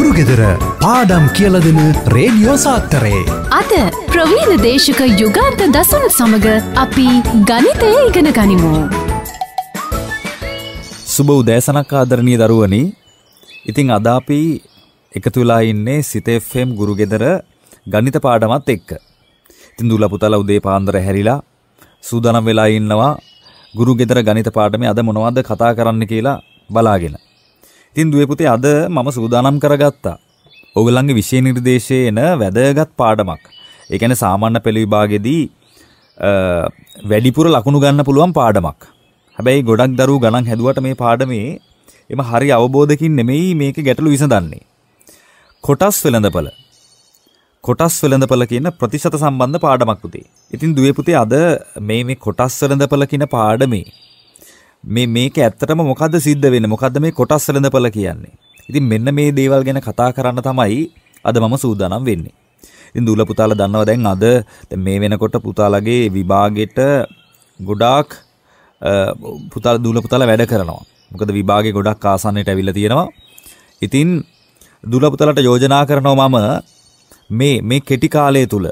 ගුරුගෙදර පාඩම් කියලදෙන රේඩියෝ සාත්තරේ. අද ප්‍රවීණ දේශක යුගන්ත දසුන් සමඟ අපි ගනිතය ඉගෙන ගනිමු. සුබ උදෑසනක් ආදරණය දරුවනි ඉතිං අදාපි එකතුලා ඉන්නේ සිතෙෆම් ගුරුගෙදර ගනිත පාඩමත් එක්ක. ඉතින් දුලපුතල උදේ පාන්දර හැරිලා සූදානම් වෙලා ඉන්නවා ගුරුගෙදර ගනිත පාඩමේ අද මොනවද කතා කරන්න කියලා බලාගෙන. ඉතින් දුවේ පුතේ අද මම සූදානම් කරගත්තා. ඔයගලන්ගේ විෂය නිර්දේශයේ එන වැදගත් පාඩමක්. ඒ කියන්නේ සාමාන්‍ය පෙළ විභාගයේදී වැඩිපුර ලකුණු ගන්න පුළුවන් පාඩමක්. හැබැයි ගොඩක් දරුවෝ ගණන් හැදුවට මේ පාඩමේ එම හරි අවබෝධකින් නෙමෙයි මේක ගැටලු විසඳන්නේ. කොටස් වෙළඳපළ කොටස් වෙළඳපළ කියන ප්‍රතිශත සම්බන්ධ පාඩමක් පුතේ. ඉතින් දුවේ පුතේ අද මේ මේ කොටස් වෙළඳපළ කියන පාඩමේ මේ මේක ඇත්තටම මොකද්ද සිද්ධ වෙන්නේ? මොකද්ද මේ කොටස් සැලඳපළ කියන්නේ? ඉතින් මෙන්න මේ දේවල් ගැන කතා කරන්න තමයි අද මම සූදානම් වෙන්නේ. ඉතින් දුල පුතාලා දන්නවා දැන් අද මේ වෙනකොට පුතාලාගේ විභාගෙට ගොඩාක් පුතාලා දුල පුතාලා වැඩ කරනවා. මොකද විභාගේ ගොඩක් ආසන්නයට ඇවිල්ලා තියෙනවා. ඉතින් දුල පුතාලාට යෝජනා කරනවා මම මේ මේ කෙටි කාලය තුල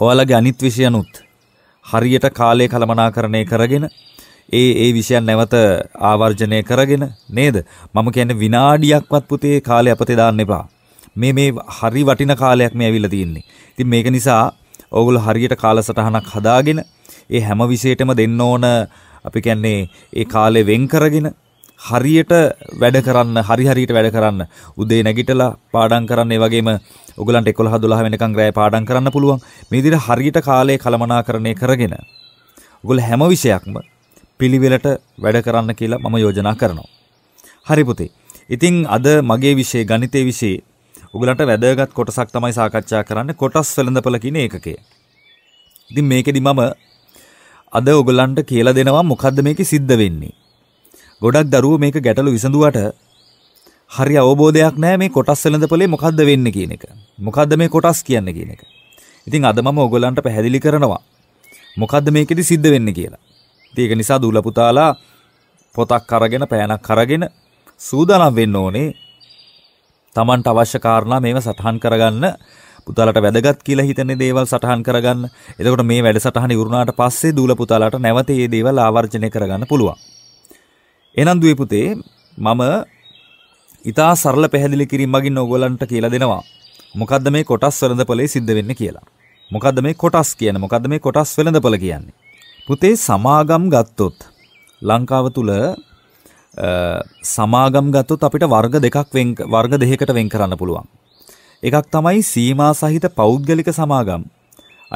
ඔයාලගේ අනිත් විෂයනුත් හරියට කාලය කළමනාකරණය කරගෙන ඒ ඒ විෂයන් නැවත ආවර්ජනය කරගෙන නේද? මම කියන්නේ විනාඩියක්වත් පුතේ කාලය අපතේ දාන්න එපා. මේ මේ හරි වටින කාලයක් මේ ඇවිල්ලා තියෙන්නේ. ඉතින් මේක නිසා ඕගොල්ලෝ හරියට කාලසටහනක් හදාගෙන ඒ හැම විෂයෙටම දෙන්න ඕන අපි කියන්නේ ඒ කාලේ වෙන් කරගෙන හරියට වැඩ කරන්න හරි හරියට වැඩ කරන්න උදේ නැගිටලා පාඩම් කරන්න ඒ වගේම ඔයගලන්ට 11 12 වෙනකන් රැය පාඩම් කරන්න පුළුවන් මේ විදිහට හරියට කාලය කළමනාකරණය කරගෙන ඔයගොල්ලෝ හැම විෂයක්ම පිළිවෙලට වැඩ කරන්න කියලා මම යෝජනා කරනවා. හරි පුතේ. ඉතින් අද මගේ විෂය ගණිතයේ විෂය උගලන්ට වැදගත් කොටසක් තමයි සාකච්ඡා කරන්න කොටස් වෙළඳපළ කියන ඒකකය. ඉතින් මේකෙදි මම අද ඔගලන්ට කියලා දෙනවා මොකද්ද මේකේ සිද්ධ වෙන්නේ. ගොඩක් දරුවෝ මේක ගැටලු විසඳුවට හරි අවබෝධයක් නැහැ මේ කොටස් වෙළඳපළේ මොකද්ද වෙන්නේ කියන එක. මොකද්ද මේ කොටස් කියන්නේ කියන එක. ඉතින් අද මම ඔයගලන්ට පැහැදිලි කරනවා මොකද්ද මේකෙදි සිද්ධ වෙන්නේ කියලා. ඒක නිසා දූල පුතාලා පොතක් අරගෙන පෑනක් අරගෙන සූදානම් වෙන්න ඕනේ තමන්ට අවශ්‍ය කාරණා මේව සටහන් කරගන්න පුතාලට වැදගත් කියලා හිතන දේවල් සටහන් කරගන්න. එතකොට මේ වැඩසටහන ඉවරුනාට පස්සේ දූල පුතාලට නැවත මේ දේවල් ආවර්ජනය කරගන්න පුළුවන්. එහෙනම් දුවේ පුතේ මම ඊටා සරල පැහැදිලි කිරීම මගින් ඕගොල්ලන්ට කියලා දෙනවා. මොකද්ද මේ කොටස් වෙළඳපොලේ සිද්ධ වෙන්නේ කියලා. මොකද්ද මේ කොටස් කියන්නේ? මොකද්ද මේ කොටස් වෙළඳපොල කියන්නේ? පුතේ සමාගම් ගත්තොත් ලංකාව තුල සමාගම් ගත්තොත් අපිට වර්ග දෙකක් වෙන් වර්ග දෙකකට වෙන් කරන්න පුළුවන්. එකක් තමයි සීමා සහිත පෞද්ගලික සමාගම්.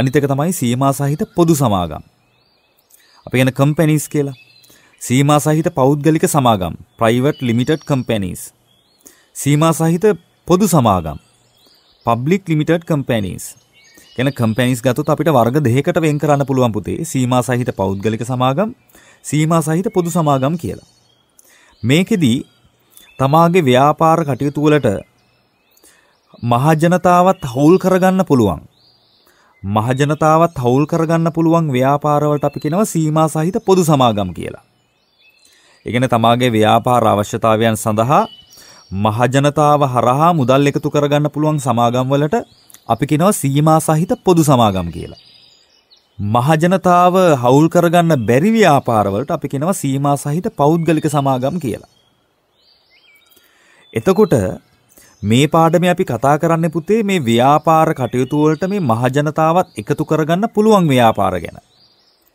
අනිත් එක තමයි සීමා සහිත පොදු සමාගම්. අපි කියන කම්පැනිස් කියලා. සීමා සහිත පෞද්ගලික සමාගම් private limited companies. සීමා සහිත පොදු සමාගම් public limited companies. ගැන කම්පැනිස් ගතොත් අපිට වර්ග දෙකකට වෙන් කරන්න පුළුවන් පුතේ සීමා සහිත පෞද්ගලික සමාගම් සීමා සහිත පොදු සමාගම් කියලා. මේකෙදී තමාගේ ව්‍යාපාර කටයුතු වලට මහජනතාවත් හවුල් කරගන්න පුළුවන්. මහජනතාවත් හවුල් කරගන්න පුළුවන් ව්‍යාපාරවලට අපි කියනවා සීමා සහිත පොදු සමාගම් කියලා. ඉගෙන තමාගේ ව්‍යාපාර අවශ්‍යතාවයන් සඳහා මහජනතාව හරහා මුදල් එකතු කරගන්න පුළුවන් සමාගම් වලට අපි කියනවා සීමා සහිත පොදු සමාගම් කියලා. මහජනතාව හවුල් කරගන්න බැරි ව්‍යාපාරවලට අපි කියනවා සීමා සහිත පෞද්ගලික සමාගම් කියලා. එතකොට මේ පාඩමේ අපි කතා කරන්න පුතේ මේ ව්‍යාපාර කටයුතු වලට මේ මහජනතාවත් එකතු කරගන්න පුළුවන් ව්‍යාපාර ගැන.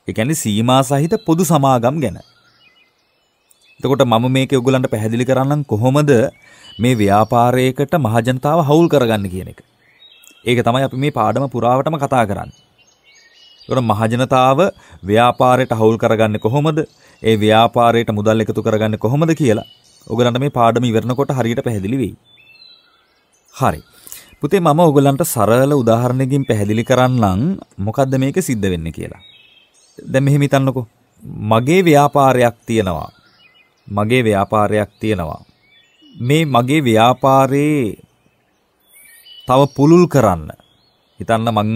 ඒ කියන්නේ සීමා සහිත පොදු සමාගම් ගැන. එතකොට මම මේක ඔයගලන්ට පැහැදිලි කරන්නම් කොහොමද මේ ව්‍යාපාරයකට මහජනතාව හවුල් කරගන්න කියන එක. ඒක තමයි අපි මේ පාඩම පුරාවටම කතා කරන්නේ. ඒකට මහජනතාව ව්‍යාපාරයට හවුල් කරගන්නේ කොහොමද? ඒ ව්‍යාපාරයට මුදල් එකතු කරගන්නේ කොහොමද කියලා ඔයගලන්ට මේ පාඩම ඉවරනකොට හරියට පැහැදිලි වෙයි. හරි. පුතේ මම ඔයගලන්ට සරල උදාහරණකින් පැහැදිලි කරන්නම් මොකද්ද මේක සිද්ධ වෙන්නේ කියලා. දැන් මෙහෙම හිතන්නකෝ. මගේ ව්‍යාපාරයක් තියෙනවා. මගේ ව්‍යාපාරයක් තියෙනවා. මේ මගේ ව්‍යාපාරේ තව පුළුල් කරන්න. හිතන්න මං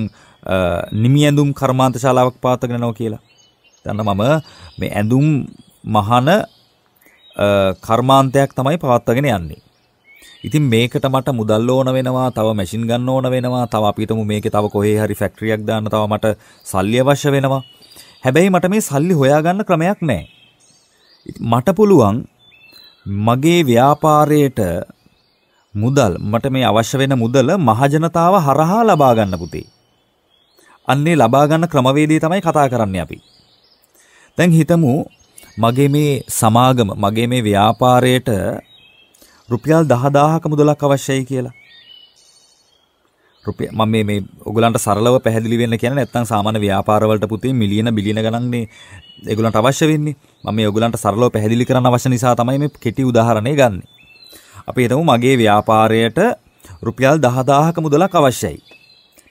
නිමි ඇඳුම් කර්මාන්ත ශාලාවක් පාතගෙන නෝ කියලා. හිතන්න මම මේ ඇඳුම් මහන කර්මාන්තයක් තමයි පවත්වාගෙන යන්නේ. ඉතින් මේකට මට මුදල් ඕන වෙනවා තව මැෂින් ගන්න ඕන වෙනවා තව අපිටම මේකේ තව කොහේ හරි ෆැක්ටරියක් දාන්න තව මට සල්ලි අවශ්‍ය වෙනවා හැබැයි මට මේ සල්ලි හොයාගන්න ක්‍රමයක් නැහැ මට පුළුවන් මගේ ව්‍යාපාරයට මුදල් මට මේ අවශ්‍ය වෙන මුදල මහජනතාව හරහා ලබා ගන්න පුතේ. අන්නේ ලබා ගන්න ක්‍රමවේදය තමයි කතා කරන්නේ අපි. දැන් හිතමු මගේ මේ සමාගම මගේ මේ ව්‍යාපාරයට රුපියල් 10000ක මුදලක් අවශ්‍යයි කියලා. රුපිය මම මේ මේ ඔයගලන්ට සරලව පැහැදිලි වෙන්න කියන්නේ නැත්නම් සාමාන්‍ය ව්‍යාපාරවලට පුතේ මිලියන බිලියන ගණන්නේ ඒගොල්ලන්ට අවශ්‍ය වෙන්නේ. මම මේ ඔයගලන්ට සරලව පැහැදිලි කරන්න අවශ්‍ය නිසා තමයි මේ කෙටි උදාහරණේ ගන්නේ. අපි හිතමු මගේ ව්‍යාපාරයට රුපියල් 10000ක මුදලක් අවශ්‍යයි.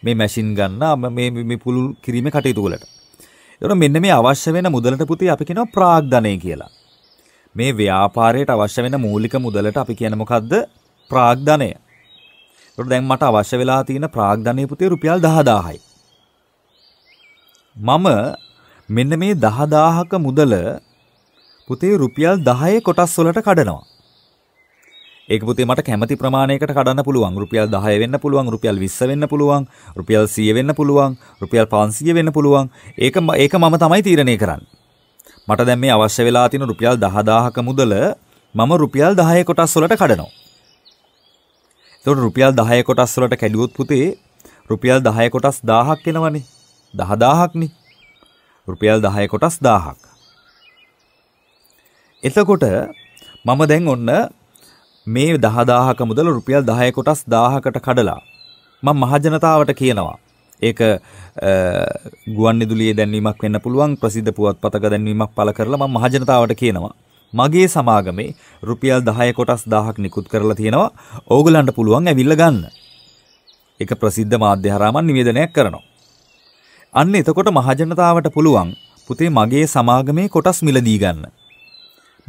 මේ මැෂින් ගන්න මේ මේ පුළුල් කිරීමේ කටයුතු වලට. ඒතර මෙන්න මේ අවශ්‍ය වෙන මුදලට පුතේ අපි කියනවා ප්‍රාග්ධනය කියලා. මේ ව්‍යාපාරයට අවශ්‍ය වෙන මූලික මුදලට අපි කියන මොකද්ද? ප්‍රාග්ධනය. ඒතර දැන් මට අවශ්‍ය වෙලා තියෙන ප්‍රාග්ධනය පුතේ රුපියල් 10000යි. මම මෙන්න මේ 10000ක මුදල පුතේ රුපියල් 10 කොටස් වලට කඩනවා. ඒක පුතේ මට කැමති ප්‍රමාණයකට කඩන්න පුළුවන්. රුපියල් 10 වෙන්න පුළුවන්, රුපියල් 20 වෙන්න පුළුවන්, රුපියල් 100 වෙන්න පුළුවන්, රුපියල් 500 වෙන්න පුළුවන්. ඒක ඒක මම තමයි තීරණය කරන්නේ. මට දැන් මේ අවශ්‍ය වෙලා තියෙන රුපියල් 10000ක මුදල මම රුපියල් 10 කොටස් වලට කඩනවා. එතකොට රුපියල් 10 කොටස් වලට කැඩුවොත් පුතේ රුපියල් 10 කොටස් 1000ක් එනවනේ. 10000ක් නේ. රුපියල් 10 කොටස් 1000ක්. එතකොට මම දැන් ඔන්න මේ 10000ක මුදල රුපියල් 10 කොටස් 1000කට කඩලා මම මහජනතාවට කියනවා ඒක ගුවන්විදුලියේ දැන්වීමක් වෙන්න පුළුවන් ප්‍රසිද්ධ පුවත්පතක දැන්වීමක් පළ කරලා මම මහජනතාවට කියනවා මගේ සමාගමේ රුපියල් 10 කොටස් 1000ක් නිකුත් කරලා තියෙනවා ඕගලන්ට පුළුවන් ඇවිල්ලා ගන්න. ඒක ප්‍රසිද්ධ මාධ්‍ය හරහා මම නිවේදනයක් කරනවා. අන්න එතකොට මහජනතාවට පුළුවන් පුතේ මගේ සමාගමේ කොටස් මිලදී ගන්න.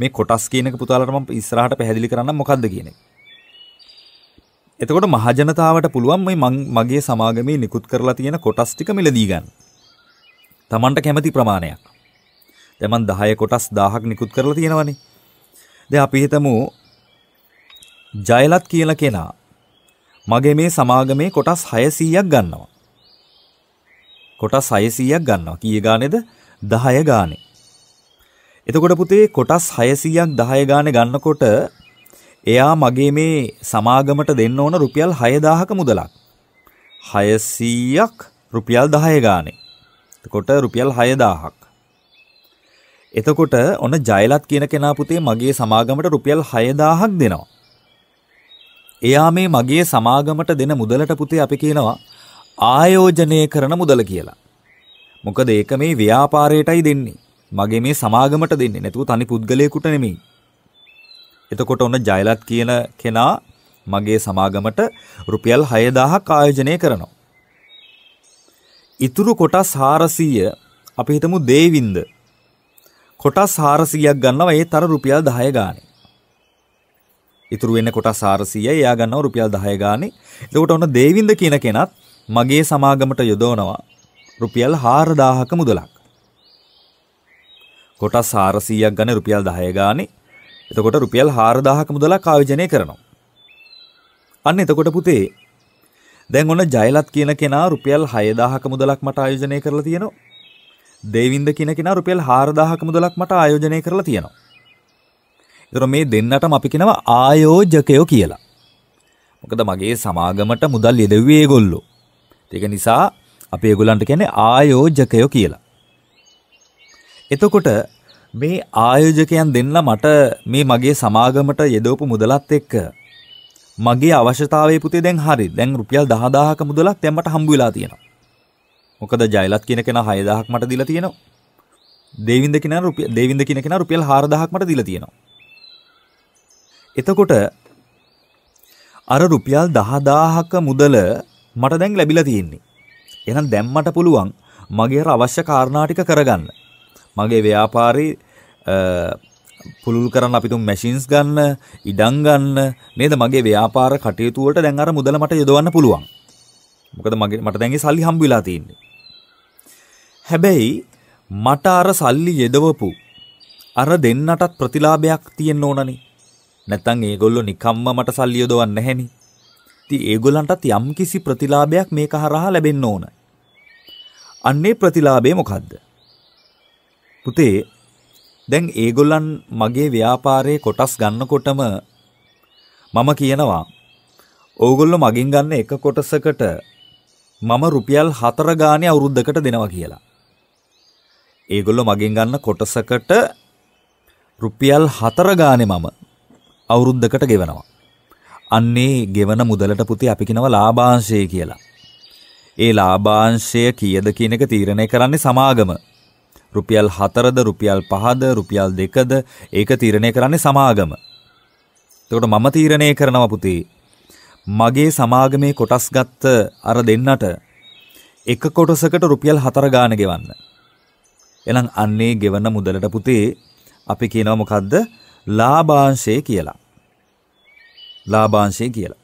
මේ කොටස් කියන එක පුතාලට මම ඉස්සරහට පැහැදිලි කරන්න මොකද්ද කියන එක. එතකොට මහජනතාවට පුළුවන් මේ මගේ සමාගමේ නිකුත් කරලා තියෙන කොටස් ටික මිලදී ගන්න. Tamanට කැමති ප්‍රමාණයක්. දැන් මම 10 කොටස් 1000ක් නිකුත් කරලා තියෙනවනේ. දැන් අපි හිතමු ජයලත් කියලා කෙනා මගේ මේ සමාගමේ කොටස් 600ක් ගන්නවා. කොටස් 600ක් ගන්නවා. කීය ගානේද? 10 ගානේ. එතකොට පුතේ කොටස් 600ක් 10 ගානේ ගන්නකොට එයා මගේ මේ සමාගමට දෙන්න ඕන රුපියල් 6000ක මුදලක්. 600ක් රුපියල් 10 ගානේ. එතකොට රුපියල් 6000ක්. එතකොට ඔන්න ජයලත් කියන කෙනා පුතේ මගේ සමාගමට රුපියල් 6000ක් දෙනවා. එයා මේ මගේ සමාගමට දෙන මුදලට පුතේ අපි කියනවා ආයෝජනය කරන මුදල කියලා. මොකද ඒක මේ ව්‍යාපාරයටයි දෙන්නේ. මගේ මේ සමාගමට දෙන්නේ නැතුව තනි පුද්ගලයෙකුට නෙමෙයි. එතකොට ඔන්න ජයලත් කියන කෙනා මගේ සමාගමට රුපියල් 6000ක් ආයෝජනය කරනවා. ඉතුරු කොටස් 400 අපි හිතමු දේවින්ද කොටස් 400ක් ගන්නවා ඒ තර රුපියල් 10 ගානේ. ඉතුරු වෙන කොටස් 400 එයා ගන්නවා රුපියල් 10 ගානේ. එතකොට ඔන්න දේවින්ද කියන කෙනත් මගේ සමාගමට යොදවනවා රුපියල් 4000ක මුදලක්. කොටස් හාරසීයක් ගන රුපියල් දහය ගානේ එතකොට රුපියල් හාරදාහක මුදලා කාවිජනය කරනවා. අන්න එතකොට පුතේ දැන් ඔන්න ජයලත් කියන කෙනා රුපියල් හයදාහක මුදලක් මට ආයෝජනය කරලා තියෙනවා. දේවින්ද කියන කෙනා රුපියල් හාරදාහක මුදලක් මට ආයෝජනය කරලා තියෙනවා. එතකොට මේ දෙන්නටම අපි කියනවා ආයෝජකයෝ කියලා. මොකද මගේ සමාගමට මුදල් යෙදුවේ ඒගොල්ලෝ. ඒක නිසා අපි ඒගොල්ලන්ට කියන්නේ ආයෝජකයෝ කියලා. එතකොට මේ ආයෝජකයන් දෙන්න මට මේ මගේ සමාගමට යෙදවපු මුදලත් එක්ක මගේ අවශ්‍යතාවය පුතේ දැන් හරි දැන් රුපියල් 10000ක මුදලක් දැන් මට හම්බ වෙලා තියෙනවා. මොකද ජයලත් කියන කෙනා 6000ක් මට දීලා තියෙනවා. දේවින්ද කෙනා රුපියල් දේවින්ද කියන කෙනා රුපියල් 4000ක් මට දීලා තියෙනවා. එතකොට අර රුපියල් 10000ක මුදල මට දැන් ලැබිලා තියෙන්නේ. එහෙනම් දැන් මට පුළුවන් මගේ අර අවශ්‍ය කාරණා ටික කරගන්න. මගේ ව්‍යාපාරේ පුළුල් කරන්න අපි තුන් මැෂින්ස් ගන්න ඉඩම් ගන්න නේද මගේ ව්‍යාපාර කටයුතු වලට දැන් අර මුදල මට යොදවන්න පුළුවන්. මොකද මගේ මට දැන් ඒ සල්ලි හම්බ වෙලා තියෙන්නේ. හැබැයි මට අර සල්ලි යදවපු අර දෙන්නටත් ප්‍රතිලාභයක් තියෙන්න ඕනනේ. නැත්තම් ඒගොල්ලෝ නිකම්ම මට සල්ලි යොදවන්නේ නැහෙනි. ඉතින් ඒගොල්ලන්ටත් යම්කිසි ප්‍රතිලාභයක් මේක හරහා ලැබෙන්න ඕන. අන්නේ ප්‍රතිලාභය මොකද්ද? පුතේ දැන් ඒගොල්ලන් මගේ ව්‍යාපාරයේ කොටස් ගන්නකොටම මම කියනවා ඕගොල්ලෝ මගෙන් ගන්න එක කොටසකට මම රුපියල් 4 ගානේ අවුරුද්දකට දෙනවා කියලා. ඒගොල්ලෝ මගෙන් ගන්න කොටසකට රුපියල් 4 ගානේ මම අවුරුද්දකට ගෙවනවා. අන්නේ ගෙවන මුදලට පුතේ අපි කියනවා ලාභාංශය කියලා. ඒ ලාභාංශය කීයද කියන එක තීරණය කරන්නේ සමාගම. රුපියල් හතරද රුපියල් පහද රුපියල් දෙකද ඒක තීරණය කරන්නේ සමාගම. එතකොට මම තීරණය කරනවා පුතේ මගේ සමාගමේ කොටස් ගත්ත අර දෙන්නට එක කොටසකට රුපියල් හතර ගාන ගෙවන්න. එහෙනම් අන්නේ ගෙවන මුදලට පුතේ අපි කියනවා මොකද්ද? ලාභාංශය කියලා. ලාභාංශය කියලා.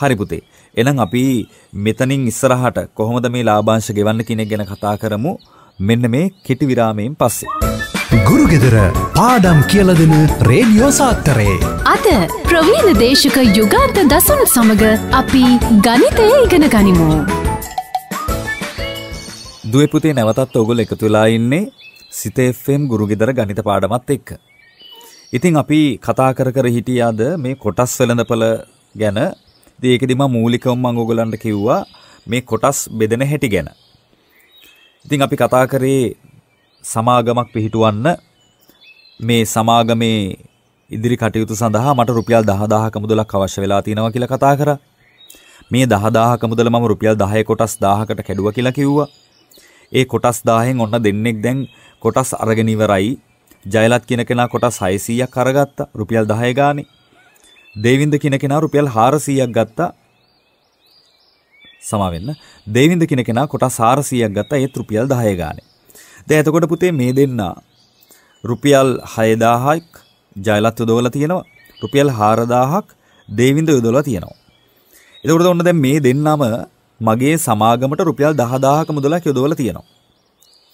හරි පුතේ. එහෙනම් අපි මෙතනින් ඉස්සරහට කොහොමද මේ ලාභාංශ ගෙවන්න කියන ගැන කතා කරමු. මෙන්න මේ කෙටි විරාමයෙන් පස්සේ. ගුරුගෙදර පාඩම් කියලදෙන රේඩියෝ සාත්තරේ. අද ප්‍රවීණ දේශක යුගාන්ත දසුන් සමඟ අපි ගනිතය ඉගෙන ගනිමු. දුවපුතේ නැවතත් ඔගොල එකතු වෙලා ඉන්නේ සිතේෆම් ගුරුගෙදර ගනිත පාඩමත් එක්ක. ඉතින් අපි කතා කර කර හිටියාද මේ කොටස් වෙළඳපළ ගැන ඒකෙදිම මූලිකවම මම ඔයගලන්ට කිව්වා මේ කොටස් බෙදෙන හැටි ගැන. ඉතින් අපි කතා කරේ සමාගමක් පිහිටුවන්න මේ සමාගමේ ඉදිරි කටයුතු සඳහා මට රුපියල් 10000ක මුදලක් අවශ්‍ය වෙලා තියෙනවා කියලා කතා කරා. මේ 10000ක මුදල මම රුපියල් 10 කොටස් 1000කට කැඩුවා කියලා කිව්වා. ඒ කොටස් 1000න් ඔන්න දෙන්නෙක් දැන් කොටස් අරගෙන ඉවරයි. ජයලත් කියන කෙනා කොටස් 600ක් අරගත්තා රුපියල් 10 ගානේ. දේවින්ද කියන කෙනා රුපියල් 400ක් ගත්තා සමාවෙන්න දේවින්ද කෙන කෙනා කොට සාරසියක් ගත්ත ඒත් රුපියල් දහය ගානේ. දැන් එතකොට පුතේ මේ දෙන්නා රුපියල් 6000ක් ජයලත් යොදවලා තියෙනවා. රුපියල් 4000ක් දේවින්ද යොදවලා තියෙනවා. එතකොට ඔන්න දැන් මේ දෙන්නම මගේ සමාගමට රුපියල් 10000ක මුදලක් යොදවලා තියෙනවා.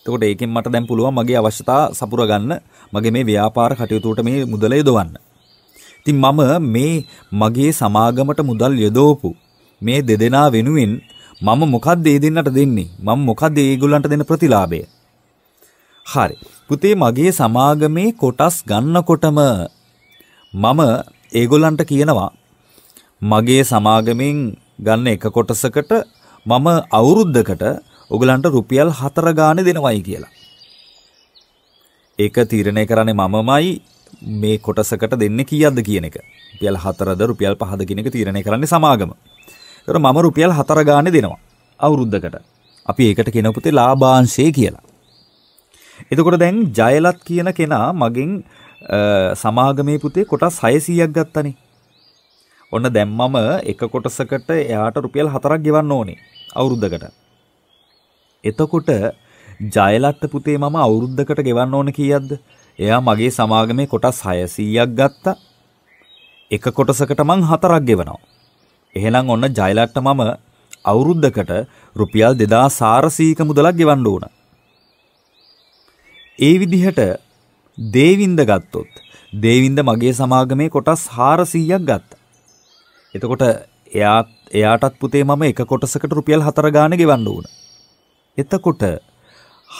එතකොට ඒකෙන් මට දැන් පුළුවන් මගේ අවශ්‍යතා සපුර ගන්න මගේ මේ ව්‍යාපාර කටයුතුවට මේ මුදල යොදවන්න. ඉතින් මම මේ මගේ සමාගමට මුදල් යොදවපු මේ දෙදෙනා වෙනුවෙන් මම මොකක්ද ඒ දෙන්නට දෙන්නේ? මම මොකක්ද ඒගොල්ලන්ට දෙන ප්‍රතිලාභය? හරි. පුතේ මගේ සමාගමේ කොටස් ගන්නකොටම මම ඒගොල්ලන්ට කියනවා මගේ සමාගමෙන් ගන්න එක කොටසකට මම අවුරුද්දකට ඔගලන්ට රුපියල් 4 ගානේ දෙනවයි කියලා. ඒක තීරණය කරන්නේ මමමයි මේ කොටසකට දෙන්නේ කීයක්ද කියන එක. රුපියල් 4ද රුපියල් 5ද කියන එක තීරණය කරන්නේ සමාගම. ඒතර මම රුපියල් 4 ගානේ දෙනවා අවුරුද්දකට. අපි ඒකට කියන පුතේ ලාභාංශය කියලා. එතකොට දැන් ජයලත් කියන කෙනා මගෙන් සමාගමේ පුතේ කොටස් 600ක් ගත්තනේ. ඔන්න දැන් මම එක කොටසකට එයාට රුපියල් 4ක් ගෙවන්න ඕනේ අවුරුද්දකට. එතකොට ජයලත්ත පුතේ මම අවුරුද්දකට ගෙවන්න ඕන කීයක්ද? එයා මගේ සමාගමේ කොටස් 600ක් ගත්තා. එක කොටසකට මං හතරක් ගෙවනවා. එහෙනම් ඔන්න ජයලට්ට මම අවුරුද්දකට රුපියල් 2400ක මුදලක් ගෙවන්න ඕන. ඒ විදිහට දේවින්ද ගත්තොත් දේවින්ද මගේ සමාගමේ කොටස් 400ක් ගත්තා. එතකොට එයාත් එයාටත් පුතේ මම එක කොටසකට රුපියල් 4 ගාණ ගෙවන්න ඕන. එතකොට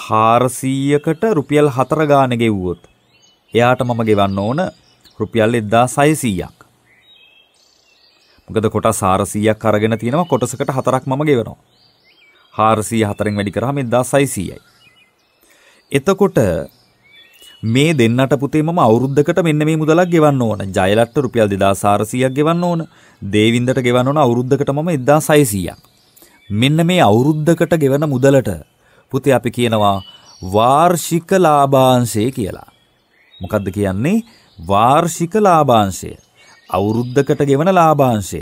400කට රුපියල් 4 ගාණ ගෙව්වොත් එයාට මම ගෙවන්න ඕන රුපියල් 1600ක්. මොකද කොටස් 400ක් අරගෙන තියෙනවා කොටසකට හතරක් මම ගෙවනවා. 404න් වැඩි කරාම 1600යි. එතකොට මේ දෙන්නට පුතේ මම අවුරුද්දකට මෙන්න මේ මුදලක් ගෙවන්න ඕන. ජයලට්ට රුපියල් 2400ක් ගෙවන්න ඕන. දේවින්දට ගෙවන්න ඕන අවුරුද්දකට මම 1600ක්. මෙන්න මේ අවුරුද්දකට ගෙවන මුදලට පුතේ අපි කියනවා වාර්ෂික ලාභාංශය කියලා. මොකද්ද කියන්නේ? වාර්ෂික ලාභාංශය. අවුරුද්දකට ගෙවන ලාභාංශය.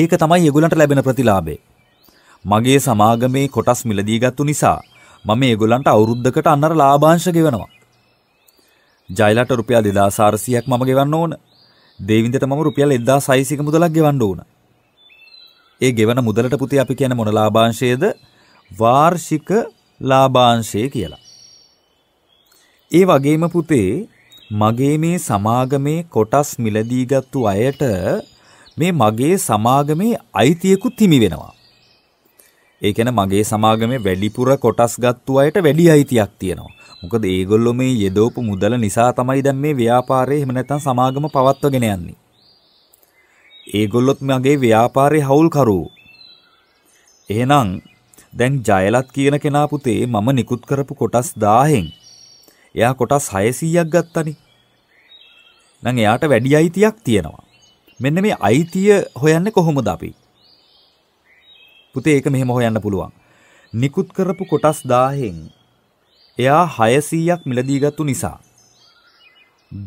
ඒක තමයි ඒගොල්ලන්ට ලැබෙන ප්‍රතිලාභය. මගේ සමාගමේ කොටස් මිලදී ගත්තු නිසා මම ඒගොල්ලන්ට අවුරුද්දකට අන්නර ලාභාංශ ගෙවනවා. ජයලට රුපියල් 2400ක් මම ගෙවන්න ඕන. දේවින්දට මම රුපියල් 1600ක මුදලක් ගෙවන්න ඕන. ඒ ගෙවන මුදලට පුතේ අපි කියන මොන ලාභාංශයේද? වාර්ෂික ලාභාංශය කියලා. ඒ වගේම පුතේ මගේ මේ සමාගමේ කොටස් මිලදීගත්තු අයට මේ මගේ සමාගමේ අයිතියකුත් හිමි වෙනවා. ඒ කියන්නේ මගේ සමාගමේ වැඩිපුර කොටස් ගත්තු අයට වැඩි අයිතියක් තියෙනවා. මොකද ඒගොල්ලෝ මේ යෙදවපු මුදල නිසා තමයි දැන් මේ ව්‍යාපාරේ එහෙම නැත්නම් සමාගම පවත්වගෙන යන්නේ. ඒගොල්ලොත් මගේ ව්‍යාපාරේ හවුල්කරුවෝ. එහෙනම් දැන් ජයලත් කියන කෙනා පුතේ මම නිකුත් කරපු කොටස් 1000න් එයා කොටස් 600ක් ගත්තනේ. නම් එයාට වැඩි අයිතියක් තියෙනවා. මෙන්න මේ අයිතිය හොයන්නේ කොහොමද අපි? පුතේ ඒක මෙහෙම හොයන්න පුළුවන්. නිකුත් කරපු කොටස් 1000න් එයා 600ක් මිලදී ගත්තු නිසා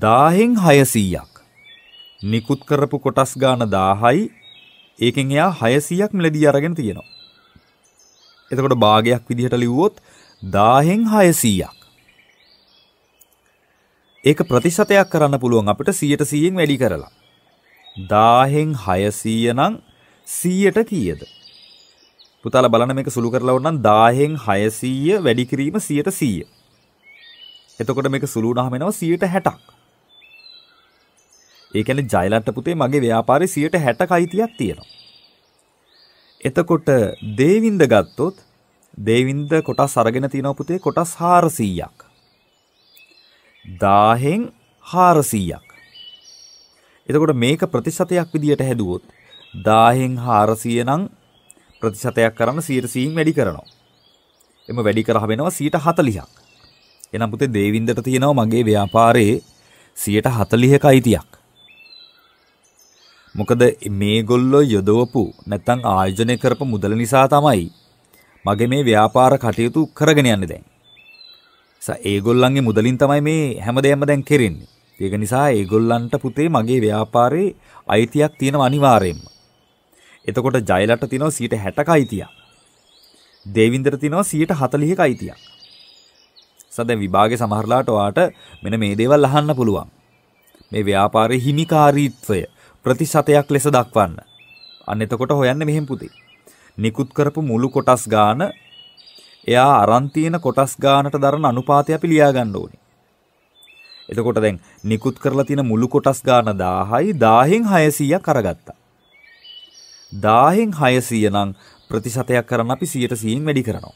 1000න් 600ක් නිකුත් කරපු කොටස් ගාන 1000යි ඒකෙන් එයා 600ක් මිලදී අරගෙන තියෙනවා. එතකොට භාගයක් විදිහට ලිව්වොත් 1000න් 600ක් ඒක ප්‍රතිශතයක් කරන්න පුළුවන් අපිට 100%න් වැඩි කරලා. 1000න් 600 නම් 100ට කීයද? පුතාලා බලන්න මේක සුළු කරලා වුණනම් 1000න් 600 වැඩි කිරීම 100%. එතකොට මේක සුළු වුණාම එනවා 160ක්. ඒ කියන්නේ ජයලත් පුතේ මගේ ව්‍යාපාරේ 160 කයිතියක් තියෙනවා. එතකොට දේවින්ද ගත්තොත් දේවින්ද කොටස් අරගෙන තියෙනවා පුතේ කොටස් 400ක්. දාහෙන් හාරසීයක්. එතකොට මේක ප්‍රතිශතයක් විදිහට හැදුවොත් දාහෙන් හාරසිය නම් ප්‍රතිශතයක් කරන්න සීට සීන් වැඩි කරනවා. එම වැඩි කරහ වෙනවා සීට හතලිහක්. එනම් පුතේ දේවින්දට තියෙනවා මගේ ව්‍යාපාරයේ සියට හතලිහක අයිතියක්. මොකද මේගොල්ලෝ යොදවපු නැත්තං ආයෝජනය කරපු මුදල නිසා තමයි මගේ මේ ව්‍යාපාර කටයුතු කරගෙන යන්න දැන්. ඒගොල්ලන්ගේ මුදලින් තමයි මේ හැමදේම දැන් කෙරෙන්නේ. ඒක නිසා ඒගොල්ලන්ට පුතේ මගේ ව්‍යාපාරේ අයිතියක් තියෙනවා අනිවාර්යෙන්ම. එතකොට ජයලට තියෙනවා 60ක අයිතියක්. දේවින්දර තියෙනවා 140ක අයිතියක්. සද විභාගේ සමහරලාට ඔයාට මෙන්න මේ දේවල් අහන්න පුළුවන්. මේ ව්‍යාපාරේ හිමිකාරීත්වය ප්‍රතිශතයක් ලෙස දක්වන්න. අන්න එතකොට හොයන්න මෙහෙම පුතේ. නිකුත් කරපු මුළු කොටස් ගාන එයා අරන් තියෙන කොටස් ගානට දරන අනුපාතය අපි ලියා ගන්න ඕනේ. එතකොට දැන් නිකුත් කරලා තියෙන මුළු කොටස් ගාන 1000යි 1000න් 600ක් අරගත්තා. 1000න් 600 නම් ප්‍රතිශතයක් කරන් අපි 100%න් වැඩි කරනවා.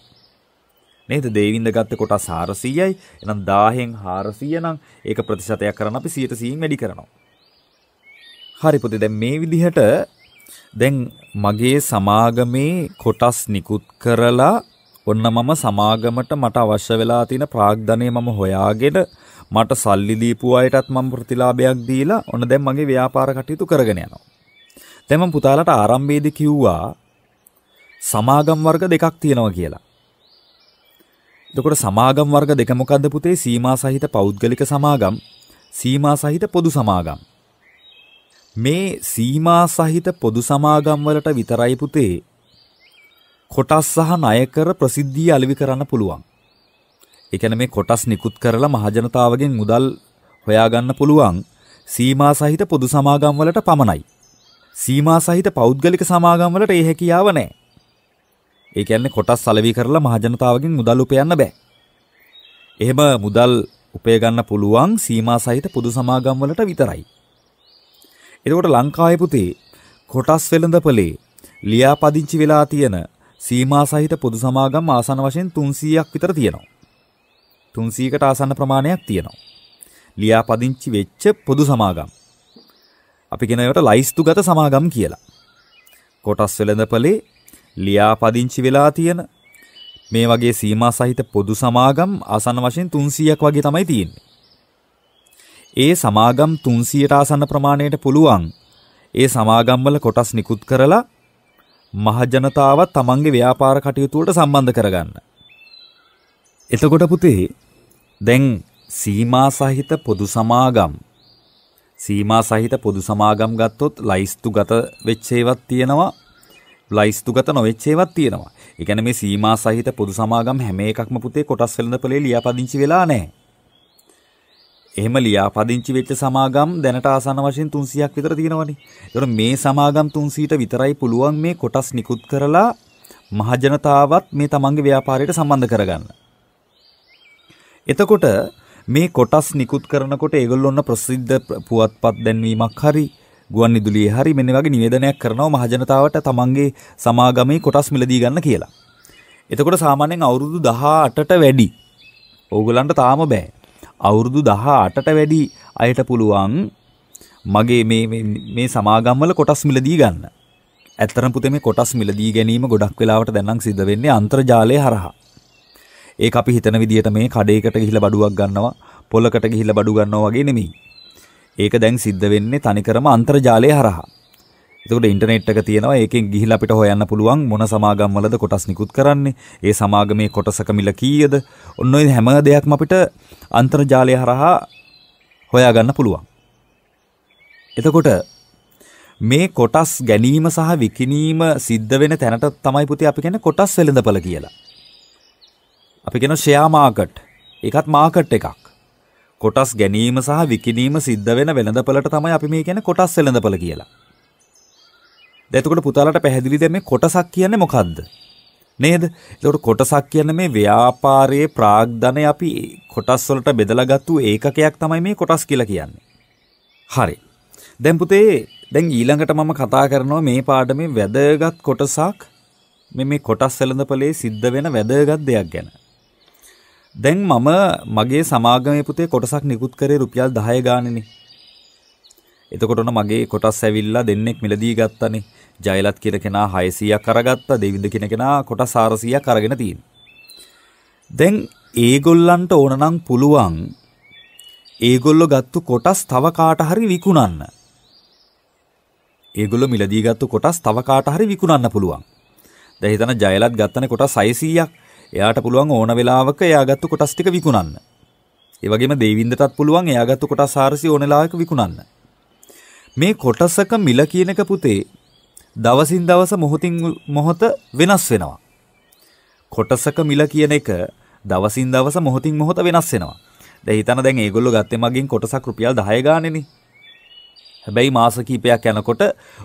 නේද? දේවින්ද ගත්ත කොටස් 400යි. එහෙනම් 1000න් 400 නම් ඒක ප්‍රතිශතයක් කරන් අපි 100%න් වැඩි කරනවා. හරි පුතේ දැන් මේ විදිහට දැන් මගේ සමාගමේ කොටස් නිකුත් කරලා ඔන්න මම සමාගමට මට අවශ්‍ය වෙලා තියෙන ප්‍රාග්ධනය මම හොයාගෙන මට සල්ලි දීපු අයටත් මම ප්‍රතිලාභයක් දීලා ඔන්න දැන් මගේ ව්‍යාපාර කටයුතු කරගෙන යනවා. දැන් මම පුතාලට ආරම්භයේදී කිව්වා සමාගම් වර්ග දෙකක් තියෙනවා කියලා. එතකොට සමාගම් වර්ග දෙක මොකද්ද පුතේ? සීමා සහිත පෞද්ගලික සමාගම්, සීමා සහිත පොදු සමාගම්. මේ සීමා සහිත පොදු සමාගම් වලට විතරයි පුතේ කොටස් සහ ණය කර ප්‍රසිද්ධිය අලෙවි කරන්න පුළුවන්. ඒ කියන්නේ මේ කොටස් නිකුත් කරලා මහජනතාවගෙන් මුදල් හොයාගන්න පුළුවන් සීමා සහිත පොදු සමාගම් වලට පමණයි. සීමා සහිත පෞද්ගලික සමාගම් වලට ඒ හැකියාව නැහැ. ඒ කියන්නේ කොටස් සලවි කරලා මහජනතාවගෙන් මුදල් උපයන්න බෑ. එහෙම මුදල් උපය ගන්න පුළුවන් සීමා සහිත පොදු සමාගම් වලට විතරයි. එතකොට ලංකාවේ පුතේ කොටස් වෙළඳපොලේ ලියාපදිංචි වෙලා තියෙන සීමා සහිත පොදු සමාගම් ආසන වශයෙන් 300ක් විතර තියෙනවා. 300කට ආසන්න ප්‍රමාණයක් තියෙනවා. ලියාපදිංචි වෙච්ච පොදු සමාගම්. අපි කියන ඒවට ලයිස්තුගත සමාගම් කියලා. කොටස් වෙළඳපලේ ලියාපදිංචි වෙලා තියෙන මේ වගේ සීමා සහිත පොදු සමාගම් ආසන්න වශයෙන් 300ක් වගේ තමයි තියෙන්නේ. ඒ සමාගම් 300ට ආසන්න ප්‍රමාණයට පුළුවන් ඒ සමාගම්වල කොටස් නිකුත් කරලා මහජනතාවත් තමන්ගේ ව්‍යාපාර කටයුතුවලට සම්බන්ධ කරගන්න. එතකොට පුතේ දැන් සීමා සහිත පොදු සමාගම් සීමා සහිත පොදු සමාගම් ගත්තොත් ලයිස්තු ගත වෙච්චේවත් තියෙනවා ලයිස්තු ගත නොවෙච්චේවත් තියෙනවා. එකන මේ සීමා සහිත පොදු සමාගම් හැම එකක්ම පුතේ කොටස් වෙළඳ පොලේ ලියාපදිංචි වෙලා නැහැ. එහෙම ලියාපදිංචි වෙච්ච සමාගම් දැනට ආසන්න වශයෙන් 300ක් විතර තියෙනවනේ. ඒතර මේ සමාගම් 300ට විතරයි පුළුවන් මේ කොටස් නිකුත් කරලා මහජනතාවත් මේ තමන්ගේ ව්‍යාපාරයට සම්බන්ධ කරගන්න. එතකොට මේ කොටස් නිකුත් කරනකොට ඒගොල්ලොන්න ප්‍රසිද්ධ පුවත්පත් දැන්වීමක් හරි ගුවන් විදුලියේ හරි මෙන්න වගේ නිවේදනයක් කරනවා මහජනතාවට තමන්ගේ සමාගමේ කොටස් මිලදී ගන්න කියලා. එතකොට සාමාන්‍යයෙන් අවුරුදු 18ට වැඩි. ඕගොල්ලන්ට තාම බෑ. අවුරුදු 18ට වැඩි අයට පුළුවන් මගේ මේ මේ සමාගම්වල කොටස් මිලදී ගන්න. ඇත්තරම් පුතේ මේ කොටස් මිලදී ගැනීම ගොඩක් වෙලාවට දැන් නම් සිද්ධ වෙන්නේ අන්තර්ජාලය හරහා. ඒක අපි හිතන විදිහට මේ කඩේකට ගිහිල්ලා බඩුවක් ගන්නවා, පොලකට ගිහිල්ලා බඩු ගන්නවා වගේ නෙමෙයි. ඒක දැන් සිද්ධ වෙන්නේ තනිකරම අන්තර්ජාලය හරහා. එතකොට ඉන්ටර්නෙට් එක තියෙනවා. ඒකෙන් ගිහිල්ලා අපිට හොයන්න පුළුවන් මොන සමාගම් වලද කොටස් නිකුත් කරන්නේ. ඒ සමාගමේ කොටසක මිල කීයද? ඔන්න ඔය හැම දෙයක්ම අපිට අන්තර්ජාලය හරහා හොයාගන්න පුළුවන්. එතකොට මේ කොටස් ගැනීම සහ විකිණීම සිද්ධ වෙන තැනට තමයි පුතේ අපි කියන්නේ කොටස් වෙළඳපළ කියලා. අපි කියන ෂෙයා මාකට්. ඒකත් මාකට් එකක්. කොටස් ගැනීම සහ විකිණීම සිද්ධ වෙන වෙළඳපළට තමයි අපි මේ කියන්නේ කොටස් වෙළඳපළ කියලා. දැතකොට පුතාලට පැහැදිලිද මේ කොටසක් කියන්නේ මොකද්ද? නේද? එතකොට කොටසක් කියන්නේ මේ ව්‍යාපාරයේ ප්‍රාග්ධනය අපි කොටස් වලට බෙදලාගත්තු ඒකකයක් තමයි මේ කොටස් කියලා කියන්නේ. හරි. දැන් පුතේ දැන් ඊළඟට මම කතා කරනවා මේ පාඩමේ වැදගත් කොටසක් මේ මේ කොටස් සැලඳපලේ සිද්ධ වෙන වැදගත් දෙයක් ගැන. දැන් මම මගේ සමාගමේ පුතේ කොටසක් නිකුත් කරේ රුපියල් 10 ගාණනේ. එතකොට ඔන්න මගේ කොටස් ඇවිල්ලා දෙන්නෙක් මිලදී ගත්තනේ. ජයලත් කියන කෙනා 600ක් අරගත්තා. දෙවිඳ කියන කෙනා කොටස් 400ක් අරගෙන තියෙනවා. දැන් ඒගොල්ලන්ට ඕන නම් පුළුවන් ඒගොල්ලෝ ගත්තු කොටස් තව කාට හරි විකුණන්න. ඒගොල්ලෝ මිලදී ගත්තු කොටස් තව කාට හරි විකුණන්න පුළුවන්. දැන් හිතන ජයලත් ගත්තනේ කොටස් 600ක්. එයාට පුළුවන් ඕන වෙලාවක එයා ගත්තු කොටස් ටික විකුණන්න. ඒ වගේම දෙවිඳටත් පුළුවන් එයා ගත්තු කොටස් 400 ඕන වෙලාවක විකුණන්න. මේ කොටසක මිල කියනක පුතේ දවසින් දවස මොහොතින් මොහොත වෙනස් වෙනවා. කොටසක මිල කියන එක දවසින් දවස මොහොතින් මොහොත වෙනස් වෙනවා. දැන් හිතන දැන් ඒගොල්ලෝ ගත්තේ මගෙන් කොටසක් රුපියල් 10 ගානේනේ. හැබැයි මාස කිහිපයක් යනකොට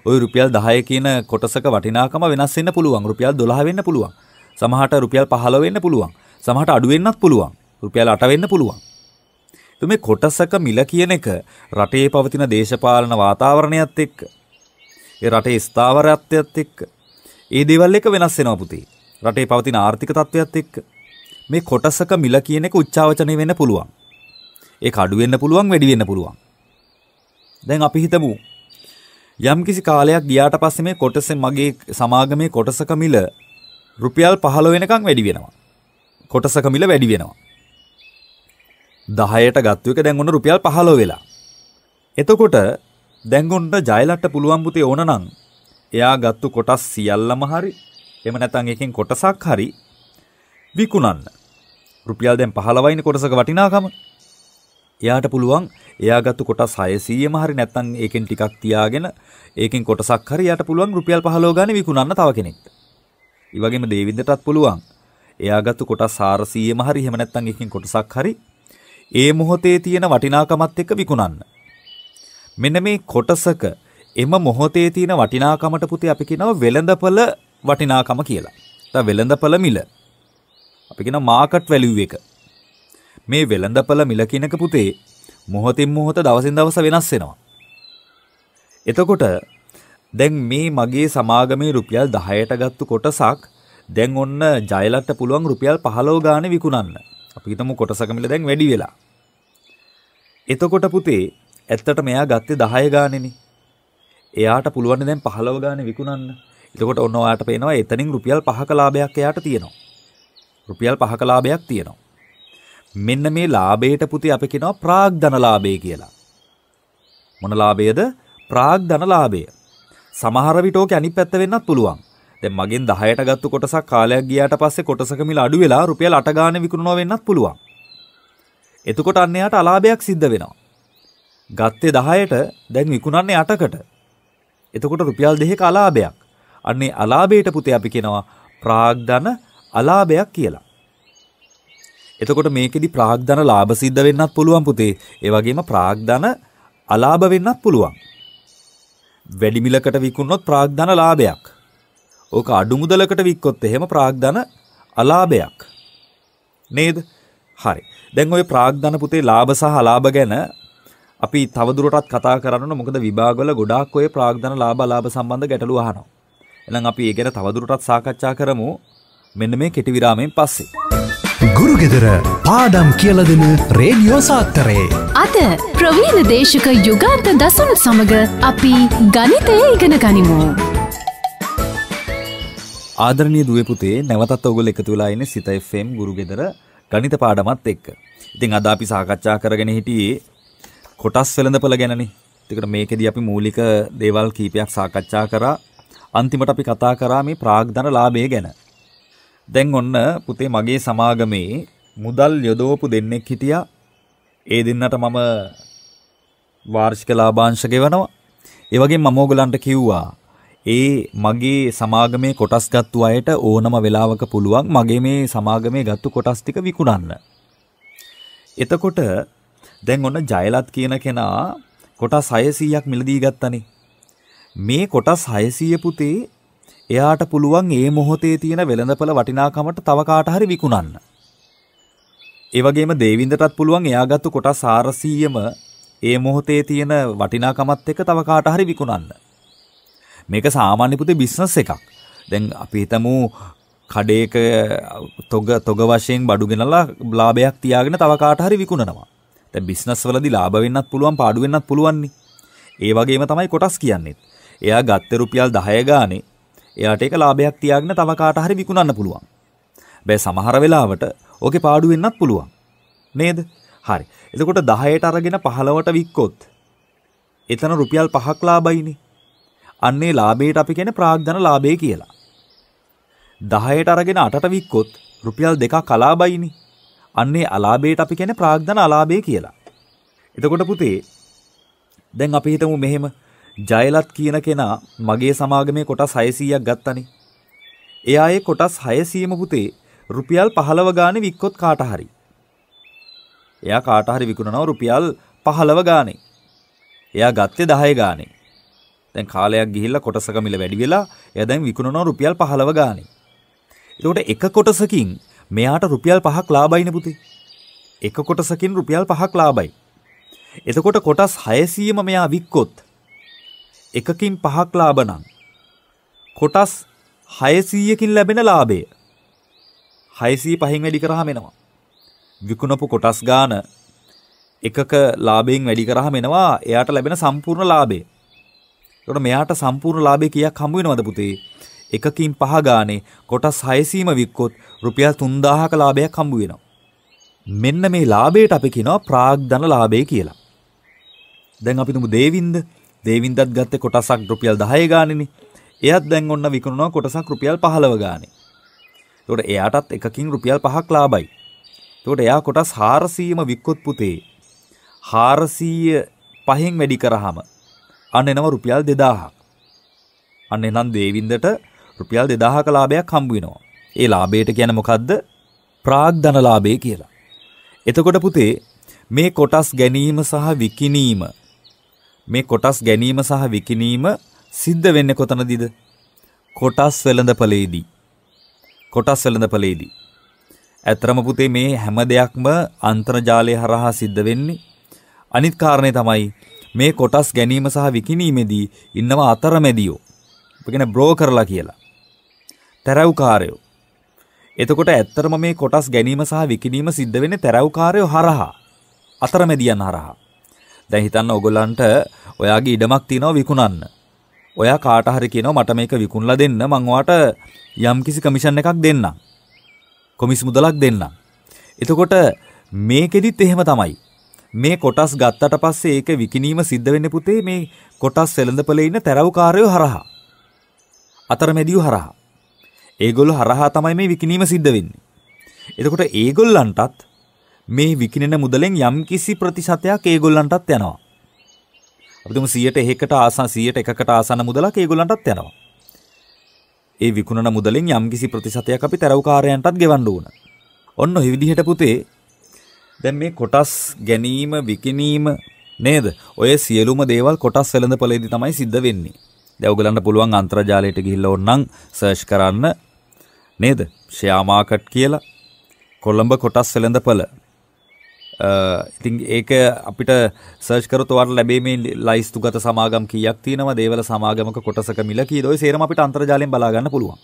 ওই රුපියල් 10 කියන කොටසක වටිනාකම වෙනස් වෙන්න පුළුවන්. රුපියල් 12 වෙන්න පුළුවන්. සමහරට රුපියල් 15 වෙන්න පුළුවන්. සමහරට අඩු වෙන්නත් පුළුවන්. රුපියල් 8 වෙන්න පුළුවන්. මේ කොටසක මිල කියන එක රටේ පවතින දේශපාලන වාතාවරණයත් එක්ක ඒ රටේ ස්ථාවරත්වයත් එක්ක ඒ දේවල් එක වෙනස් වෙනවා පුතේ. රටේ පවතින ආර්ථික තත්ත්වයත් එක්ක මේ කොටසක මිල කියන එක උච්චාවචනය වෙන්න පුළුවන්. ඒක අඩු වෙන්න පුළුවන් වැඩි වෙන්න පුළුවන්. දැන් අපි හිතමු යම්කිසි කාලයක් ගියාට පස්සේ මේ කොටසේ මගේ සමාගමේ කොටසක මිල රුපියල් 15 වෙනකන් වැඩි වෙනවා. කොටසක මිල වැඩි වෙනවා. දහයට ගත්තු එක දැන් ඔන්න රුපියල් පහලෝ වෙලා. එතකොට දැන්ගොන්ට ජයලට්ට පුළුවන් පුතේ ඕන නම් එයා ගත්තු කොටස් සියල්ලම හරි එම නැතන් එකෙන් කොටසක් හරි විකුණන්න. රුපියල් දැන් පහලවයින කොටසක වටිනාකම. එයාට පුළුවන් එයා ගත්තු කොටස් 600ම හරි නැත්නම් ඒකෙන් ටිකක් තියාගෙන ඒකෙන් කොටසක් හරි එයාට පුළුවන් රුපියල් 15 ගානේ විකුණන්න තව කෙනෙක්ට. ඒ වගේම දේවින්දටත් පුළුවන්. එයා ගත්තු කොටස් 400ම හරි එහෙම නැත්නම් එකෙන් කොටසක් හරි ඒ මොහොතේ තියෙන වටිනාකමත් එක්ක විකුණන්න. මෙන්න මේ කොටසක එම මොහොතේ තියෙන වටිනාකමට පුතේ අපි කියනවා වෙළඳපළ වටිනාකම කියලා. නැත්නම් වෙළඳපළ මිල. අපි කියන මාකට් වැලියු එක. මේ වෙළඳපළ මිල කියනක පුතේ මොහොතින් මොහොත දවසින් දවස වෙනස් වෙනවා. එතකොට දැන් මේ මගේ සමාගමේ රුපියල් 10ට ගත්තු කොටසක් දැන් ඔන්න ජයලට පුළුවන් රුපියල් 15 ගානේ විකුණන්න. අපි හිතමු කොටසක මිල දැන් වැඩි වෙලා. එතකොට පුතේ ඇත්තට මෙයා ගත්තේ 10 ගානෙනි. එයාට පුළුවන් දැන් 15 ගානේ විකුණන්න. එතකොට ඔන්න ඔයාට පේනවා එතනින් රුපියල් 5ක ලාභයක් එයාට තියෙනවා. රුපියල් 5ක ලාභයක් තියෙනවා. මෙන්න මේ ලාභයට පුතේ අපි කියනවා ප්‍රාග්ධන ලාභය කියලා. මොන ලාභයද? ප්‍රාග්ධන ලාභය. සමහර විට ඕක අනිත් පැත්ත වෙන්නත් පුළුවන්. දැන් මගෙන් 10ට ගත්තු කොටසක් කාලයක් ගියාට පස්සේ කොටසක මිල අඩු වෙලා රුපියල් 8 ගානේ විකුණනවා වෙන්නත් පුළුවන්. එතකොට අන්න යාට අලාභයක් සිද්ධ වෙනවා. ගත්තේ 10ට දැන් විකුණන්නේ 8කට. එතකොට රුපියල් 2ක අලාභයක්. අන්නේ අලාභයට පුතේ අපි කියනවා ප්‍රාග්ධන අලාභයක් කියලා. එතකොට මේකෙදි ප්‍රාග්ධන ලාභ සිද්ධ වෙන්නත් පුළුවන් පුතේ. ඒ වගේම ප්‍රාග්ධන අලාභ වෙන්නත් පුළුවන්. වැඩි මිලකට විකුණනොත් ප්‍රාග්ධන ලාභයක්. ඕක අඩු මුදලකට වික්කොත් එහෙම ප්‍රාග්ධන අලාභයක් නේද? හරි. දැන් ওই ප්‍රාග්ධන පුතේ ලාභ සහ අලාභ ගැන අපි තවදුරටත් කතා කරන්න මොකද විභාගවල ගොඩාක් ඔය ප්‍රාග්ධන ලාභ අලාභ සම්බන්ධ ගැටලු අහනවා. එහෙනම් අපි ඒ ගැන තවදුරටත් සාකච්ඡා කරමු මෙන්න මේ කෙටි විරාමයෙන් පස්සේ. ගුරුගෙදර පාඩම් කියලදෙන රේඩියෝ සාත්තරයේ. අද ප්‍රවීණ දේශක යුගාන්ත දසුන් සමඟ අපි ගනිතය ඉගෙන ගනිමු. ආදරණය දුවපුතේ නැවතත් ඔගොල් එකතු වෙලා ඉන්නේ සිත FM ගුරු ගෙදර ගණිත පාඩමත් එක්ක. ඉතින් අද අපි සාකච්ඡා කරගෙන හිටියේ කොටස් වෙළඳපළ ගැනනේ. ඒකට මේකෙදී අපි මූලික දේවල් කීපයක් සාකච්ඡා කරා. අන්තිමට අපි කතා කරා මේ ප්‍රාග්ධන ලාභය ගැන. දැන් ඔන්න පුතේ මගේ සමාගමේ මුදල් යොදවපු දෙන්නෙක් හිටියා. ඒ දෙන්නට මම වාර්ෂික ලාභාංශ ගෙවනවා. ඒ වගේම මම ඕගලන්ට කිව්වා ඒ මගේ සමාගමේ කොටස් ගත්තු අයට ඕනම වෙලාවක පුළුවන් මගේ මේ සමාගමේ ගත්තු කොටස් ටික විකුණන්න. එතකොට දැන් ඔන්න ජයලත් කියන කෙනා කොටස් 600ක් මිලදී ගත්තනේ. මේ කොටස් 600 පුතේ එයාට පුළුවන් ඒ මොහොතේ තියෙන වෙළඳපළ වටිනාකමට තව කාට හරි විකුණන්න. ඒ වගේම දේවින්දටත් පුළුවන් එයා ගත්ත කොටස් 400ම ඒ මොහොතේ තියෙන වටිනාකමත් එක්ක තව කාට හරි විකුණන්න. මේක සාමාන්‍ය පුතේ බිස්නස් එකක්. දැන් අපි හිතමු කඩේක තොග තොග වශයෙන් බඩු ගෙනලා ලාභයක් තියාගෙන තව කාට හරි විකුණනවා. දැන් බිස්නස් වලදී ලාභ වෙන්නත් පුළුවන් පාඩු වෙන්නත් පුළුවන්. ඒ වගේම තමයි කොටස් කියන්නේ. එයා ගත්තේ රුපියල් 10 ගානේ එයාට ඒක ලාභයක් තියාගෙන තව කාට හරි විකුණන්න පුළුවන්. බෑ සමහර වෙලාවට ඕකේ පාඩු වෙන්නත් පුළුවන්. නේද? හරි. එතකොට 10ට අරගෙන 15ට වික්කොත් එතන රුපියල් 5ක් ලාභයිනේ. අන්නේ ලාභයට අපි කියන්නේ ප්‍රාග්ධන ලාභය කියලා. 10ට අරගෙන 8ට වික්කොත් රුපියල් 2ක් අලාභයිනේ. අන්නේ අලාභයට අපි කියන්නේ ප්‍රාග්ධන අලාභය කියලා. එතකොට පුතේ දැන් අපි හිතමු මෙහෙම ජයලත් කියන කෙනා මගේ සමාගමේ කොටස් 600ක් ගත්තනේ. එයා ඒ කොටස් 600ම පුතේ රුපියල් 15 ගානේ වික්කොත් කාට හරි. එයා කාට හරි විකුණනවා රුපියල් 15 ගානේ. එයා ගත්තේ 10 ගානේ. දැන් කාලයක් ගිහිල්ලා කොටසක මිල වැඩි වෙලා එයා දැන් විකුණනවා රුපියල් 15 ගානේ. එතකොට එක කොටසකින් මෙයාට රුපියල් 5ක් ලාභයිනේ පුතේ. එක කොටසකින් රුපියල් 5ක් ලාභයි. එතකොට කොටස් 600ම මෙයා වික්කොත් එකකින් 5ක් ලාභ නම් කොටස් 600කින් ලැබෙන ලාභය 600 පහෙන් වැඩි කරාම එනවා. විකුණපු කොටස් ගාන එකක ලාභයෙන් වැඩි කරාම එනවා එයාට ලැබෙන සම්පූර්ණ ලාභය. එතකොට මෙයාට සම්පූර්ණ ලාභය කීයක් හම්බ වෙනවද පුතේ? එකකින් පහ ගානේ කොටස් 600ම වික්කොත් රුපියල් 3000ක ලාභයක් හම්බ වෙනවා. මෙන්න මේ ලාභයට අපි කියනවා ප්‍රාග්ධන ලාභය කියලා. දැන් අපි තුමු දේවින්ද දේවින්දත් ගත්තේ කොටසක් රුපියල් 10 ගානේනේ. එයාත් දැන් ඔන්න විකුණනවා කොටසක් රුපියල් 15 ගානේ. එතකොට එයාටත් එකකින් රුපියල් 5ක් ලාභයි. එතකොට එයා කොටස් 400ම වික්කොත් පුතේ 400 පහෙන් වැඩි කරාම අන්න එනවා රුපියල් 2000ක්. අන්න එනම් දේවින්දට රුපියල් 2000ක ලාභයක් හම්බ වෙනවා. ඒ ලාභයට කියන්නේ මොකද්ද? ප්‍රාග්ධන ලාභය කියලා. එතකොට පුතේ මේ කොටස් ගැනීම සහ විකිණීම මේ කොටස් ගැනීම සහ විකිණීම සිද්ධ වෙන්නේ කොතනදීද? කොටස් වෙළඳපළේදී. කොටස් වෙළඳපළේදී. ඇත්තරම පුතේ මේ හැම දෙයක්ම අන්තර්ජාලය හරහා සිද්ධ වෙන්නේ. අනිත් කාරණේ තමයි මේ කොටස් ගැනීම සහ විකිණීමේදී ඉන්නවා අතරමැදියෝ. කියන බ්‍රෝකර්ලා කියලා. තැරව්කාරයෝ. එතකොට ඇත්තටම මේ කොටස් ගැනීම සහ විකිණීම සිද්ධ වෙන්නේ තැරව්කාරයෝ හරහා. අතරමැදියන් හරහා. දැන් හිතන්න ඔයගොල්ලන්ට ඔයාගේ ඉඩමක් තියෙනවා විකුණන්න. ඔයා කාට හරි කියනවා මට මේක විකුණලා දෙන්න මං ඔයාට යම්කිසි කමිෂන් එකක් දෙන්නම්. කොමිස් මුදලක් දෙන්නම්. එතකොට මේකෙදිත් එහෙම තමයි. මේ කොටස් ගත්තට පස්සේ ඒක විකිනීම සිද්ධ වෙන්නේ පුතේ මේ කොටස් සෙලඳපලේ ඉන්න තරවකාරයෝ හරහා. අතරමැදියෝ හරහා. ඒගොල්ලෝ හරහා තමයි මේ විකිනීම සිද්ධ වෙන්නේ. එතකොට ඒගොල්ලන්ටත් මේ විකිනෙන මුදලෙන් යම්කිසි ප්‍රතිශතයක් ඒගොල්ලන්ටත් යනවා. අපි තුමු 100ට 1කට ආසන්න 100ට 1කට ආසන්න මුදලක් ඒගොල්ලන්ටත් යනවා. ඒ විකුණන මුදලෙන් යම්කිසි ප්‍රතිශතයක් අපි තරවකාරයන්ටත් ගෙවන්න ඕන. ඔන්න ඔය විදිහට පුතේ දැන් මේ කොටස් ගැනීම විකිනීම නේද? ඔය සියලුම දේවල් කොටස් වෙළඳපොලේදී තමයි සිද්ධ වෙන්නේ. දැන් ඔයගලන්ට පුළුවන් අන්තර්ජාලයට ගිහිල්ලා ඕනනම් සර්ච් කරන්න නේද? ෂෙයා මාකට් කියලා කොළඹ කොටස් වෙළඳපොළ ඉතින් ඒක අපිට සර්ච් කරොත් ඔයාලට ලැබෙන්නේ ලයිස්තුගත සමාගම් කීයක් තියෙනවා දේවල සමාගමක කොටසක මිල කීයද ඔය සේරම අපිට අන්තර්ජාලයෙන් බලා ගන්න පුළුවන්.